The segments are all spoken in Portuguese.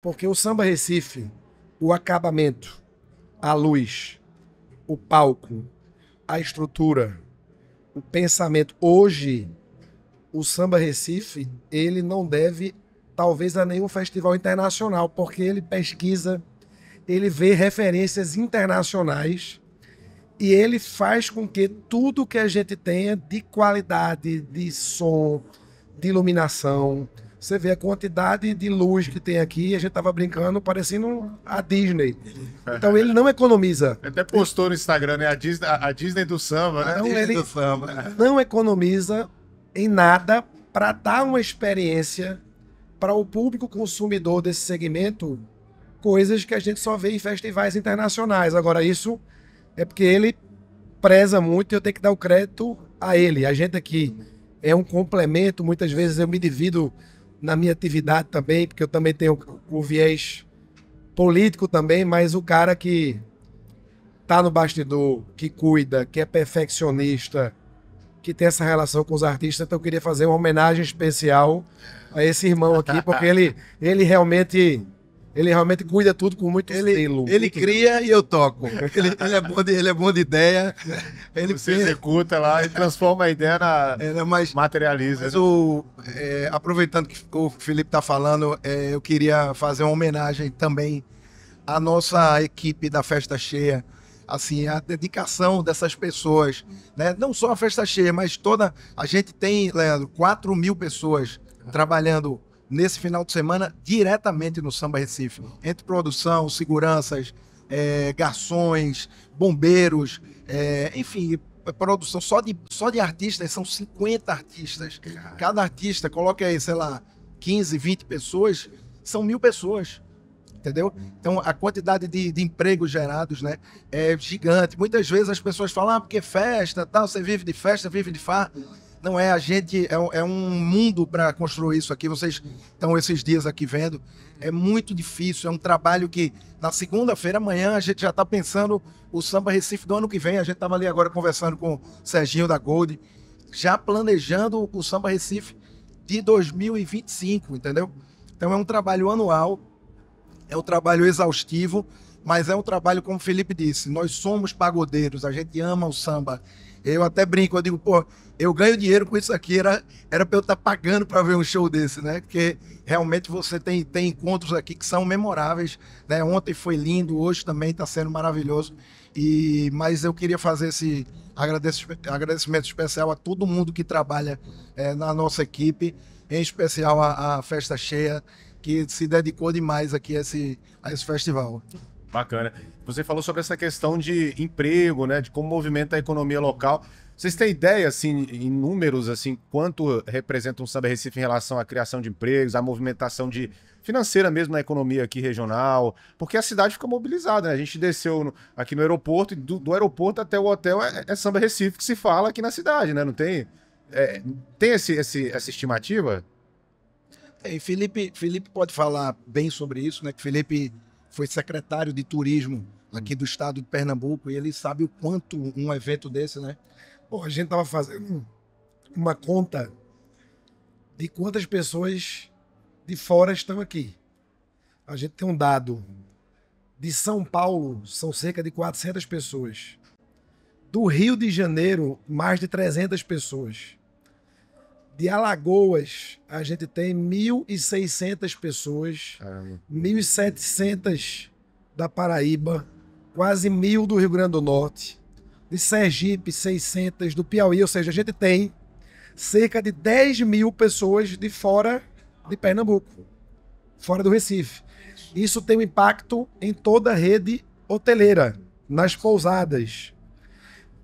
Porque o samba Recife, o acabamento, a luz, o palco, a estrutura, o pensamento. Hoje, o samba Recife, ele não deve, talvez, a nenhum festival internacional, porque ele pesquisa, ele vê referências internacionais e ele faz com que tudo que a gente tenha de qualidade, de som, de iluminação, você vê a quantidade de luz que tem aqui, a gente tava brincando, parecendo a Disney. É. Então ele não economiza. Até postou no Instagram, né? A Disney, a Disney do samba, né? Não, Disney ele do samba. não economiza em nada para dar uma experiência para o público consumidor desse segmento, coisas que a gente só vê em festivais internacionais. Agora, isso é porque ele preza muito e eu tenho que dar o crédito a ele. A gente aqui é um complemento, muitas vezes eu me divido na minha atividade também, porque eu também tenho o viés político também, mas o cara que tá no bastidor, que cuida, que é perfeccionista, que tem essa relação com os artistas, então eu queria fazer uma homenagem especial a esse irmão aqui, porque ele, ele realmente ele realmente cuida tudo com muito ele, estilo. Ele cria e eu toco. Ele, ele, é, bom de, ele é bom de ideia. Ele Você pensa. executa lá e transforma a ideia na. É, materializa. Mas né? o, é, aproveitando que o Felipe está falando, é, eu queria fazer uma homenagem também à nossa equipe da Festa Cheia. Assim, a dedicação dessas pessoas, né? Não só a festa cheia, mas toda. A gente tem, Leandro, 4 mil pessoas trabalhando nesse final de semana diretamente no Samba Recife, entre produção, seguranças, é, garçons, bombeiros, é, enfim, é produção só de, só de artistas, são 50 artistas. Cada artista, coloque aí, sei lá, 15, 20 pessoas, são mil pessoas. Entendeu? Então a quantidade de, de empregos gerados né, é gigante. Muitas vezes as pessoas falam, ah, porque festa, tal, você vive de festa, vive de farra. Não é a gente, é, é um mundo para construir isso aqui. Vocês estão esses dias aqui vendo. É muito difícil, é um trabalho que na segunda-feira, amanhã, a gente já está pensando o Samba Recife do ano que vem. A gente estava ali agora conversando com o Serginho da Gold, já planejando o Samba Recife de 2025, entendeu? Então é um trabalho anual, é um trabalho exaustivo mas é um trabalho, como o Felipe disse, nós somos pagodeiros, a gente ama o samba. Eu até brinco, eu digo, pô, eu ganho dinheiro com isso aqui, era, era pra eu estar tá pagando para ver um show desse, né? Porque realmente você tem, tem encontros aqui que são memoráveis, né? Ontem foi lindo, hoje também está sendo maravilhoso. E, mas eu queria fazer esse agradecimento especial a todo mundo que trabalha é, na nossa equipe, em especial a, a Festa Cheia, que se dedicou demais aqui a esse, a esse festival. Bacana. Você falou sobre essa questão de emprego, né? De como movimenta a economia local. Vocês têm ideia, assim, em números, assim, quanto representa um Samba Recife em relação à criação de empregos, à movimentação de financeira mesmo na economia aqui regional? Porque a cidade fica mobilizada, né? A gente desceu no, aqui no aeroporto e do, do, aeroporto até o hotel é, é, Samba Recife que se fala aqui na cidade, né? Não tem... É, tem esse, esse, essa estimativa? É, e Felipe, Felipe pode falar bem sobre isso, né? Que Felipe foi secretário de turismo aqui do estado de Pernambuco e ele sabe o quanto um evento desse, né? a gente tava fazendo uma conta de quantas pessoas de fora estão aqui. A gente tem um dado de São Paulo, são cerca de 400 pessoas. Do Rio de Janeiro, mais de 300 pessoas. De Alagoas, a gente tem 1.600 pessoas, 1.700 da Paraíba, quase mil do Rio Grande do Norte, de Sergipe, 600 do Piauí, ou seja, a gente tem cerca de 10 mil pessoas de fora de Pernambuco, fora do Recife. Isso tem um impacto em toda a rede hoteleira, nas pousadas.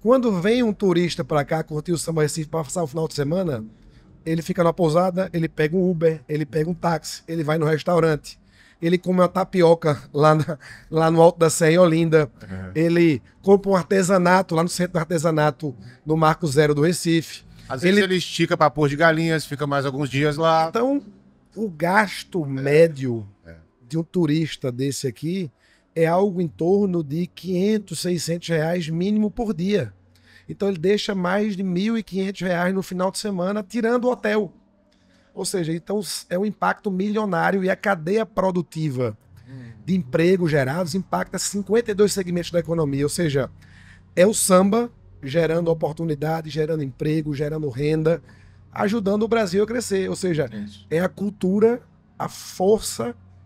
Quando vem um turista para cá curtir o Samba Recife para passar o final de semana, ele fica na pousada, ele pega um Uber, ele pega um táxi, ele vai no restaurante, ele come uma tapioca lá, na, lá no Alto da Serra, em Olinda, uhum. ele compra um artesanato lá no Centro do Artesanato, no Marco Zero do Recife. Às ele... vezes ele estica para pôr de galinhas, fica mais alguns dias lá. Então, o gasto é. médio é. de um turista desse aqui é algo em torno de 500, 600 reais mínimo por dia. Então ele deixa mais de R$ 1.500 no final de semana, tirando o hotel. Ou seja, então é um impacto milionário e a cadeia produtiva de emprego gerados impacta 52 segmentos da economia. Ou seja, é o samba gerando oportunidade, gerando emprego, gerando renda, ajudando o Brasil a crescer. Ou seja, é, é a cultura, a força